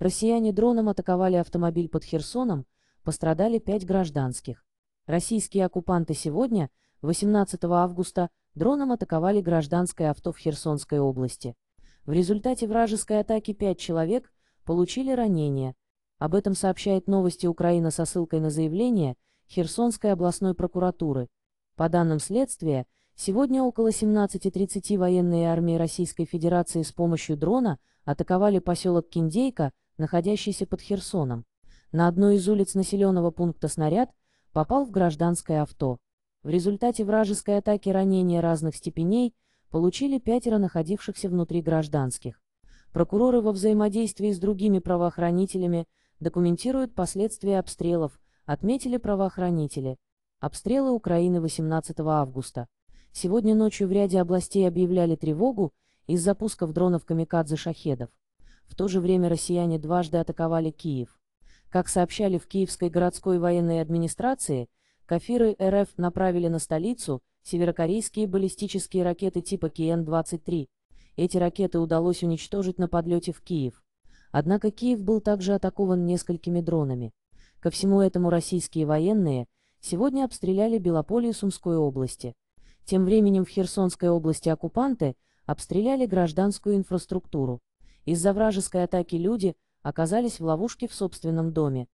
Россияне дроном атаковали автомобиль под Херсоном, пострадали пять гражданских. Российские оккупанты сегодня, 18 августа, дроном атаковали гражданское авто в Херсонской области. В результате вражеской атаки пять человек получили ранения. Об этом сообщает новости Украина со ссылкой на заявление Херсонской областной прокуратуры. По данным следствия, сегодня около 17.30 военные армии Российской Федерации с помощью дрона атаковали поселок Киндейка, находящийся под Херсоном, на одной из улиц населенного пункта снаряд попал в гражданское авто. В результате вражеской атаки ранения разных степеней получили пятеро находившихся внутри гражданских. Прокуроры во взаимодействии с другими правоохранителями документируют последствия обстрелов, отметили правоохранители. Обстрелы Украины 18 августа. Сегодня ночью в ряде областей объявляли тревогу из запусков дронов «Камикадзе-Шахедов». В то же время россияне дважды атаковали Киев. Как сообщали в Киевской городской военной администрации, кафиры РФ направили на столицу северокорейские баллистические ракеты типа КН-23. Эти ракеты удалось уничтожить на подлете в Киев. Однако Киев был также атакован несколькими дронами. Ко всему этому российские военные сегодня обстреляли Белополе и Сумской области. Тем временем в Херсонской области оккупанты обстреляли гражданскую инфраструктуру. Из-за вражеской атаки люди оказались в ловушке в собственном доме,